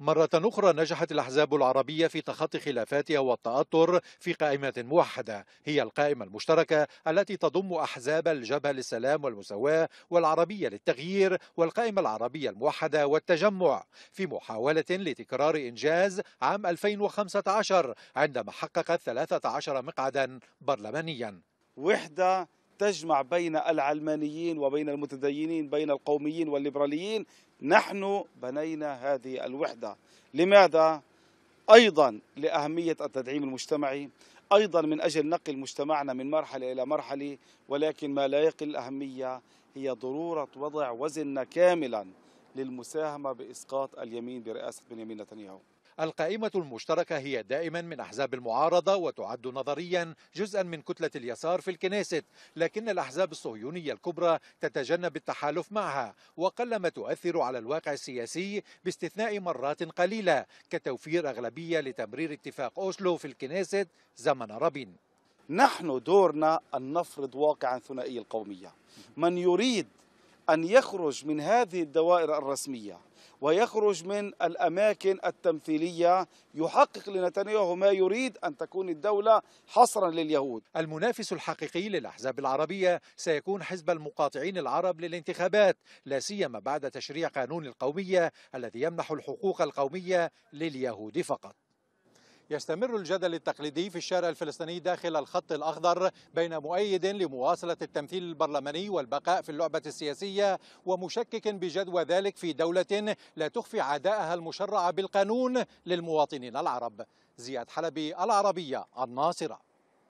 مرة أخرى نجحت الأحزاب العربية في تخطي خلافاتها والتأطر في قائمة موحدة هي القائمة المشتركة التي تضم أحزاب الجبهة للسلام والمساواة والعربية للتغيير والقائمة العربية الموحدة والتجمع في محاولة لتكرار إنجاز عام 2015 عندما حققت 13 مقعدا برلمانيا وحدة تجمع بين العلمانيين وبين المتدينين بين القوميين والليبراليين نحن بنينا هذه الوحدة لماذا؟ أيضا لأهمية التدعيم المجتمعي أيضا من أجل نقل مجتمعنا من مرحلة إلى مرحلة ولكن ما لا يقل الأهمية هي ضرورة وضع وزننا كاملا للمساهمة بإسقاط اليمين برئاسة بنيامين نتنياهو القائمة المشتركة هي دائما من أحزاب المعارضة وتعد نظريا جزءا من كتلة اليسار في الكنيست لكن الأحزاب الصهيونية الكبرى تتجنب التحالف معها وقلما تؤثر على الواقع السياسي باستثناء مرات قليلة كتوفير أغلبية لتمرير اتفاق أوسلو في الكنيست زمن رابين نحن دورنا أن نفرض واقعا ثنائي القومية من يريد أن يخرج من هذه الدوائر الرسمية ويخرج من الأماكن التمثيلية يحقق لنتنياهو ما يريد أن تكون الدولة حصرا لليهود المنافس الحقيقي للأحزاب العربية سيكون حزب المقاطعين العرب للانتخابات لا سيما بعد تشريع قانون القومية الذي يمنح الحقوق القومية لليهود فقط يستمر الجدل التقليدي في الشارع الفلسطيني داخل الخط الأخضر بين مؤيد لمواصلة التمثيل البرلماني والبقاء في اللعبة السياسية ومشكك بجدوى ذلك في دولة لا تخفي عدائها المشرع بالقانون للمواطنين العرب زياد حلبي العربية الناصرة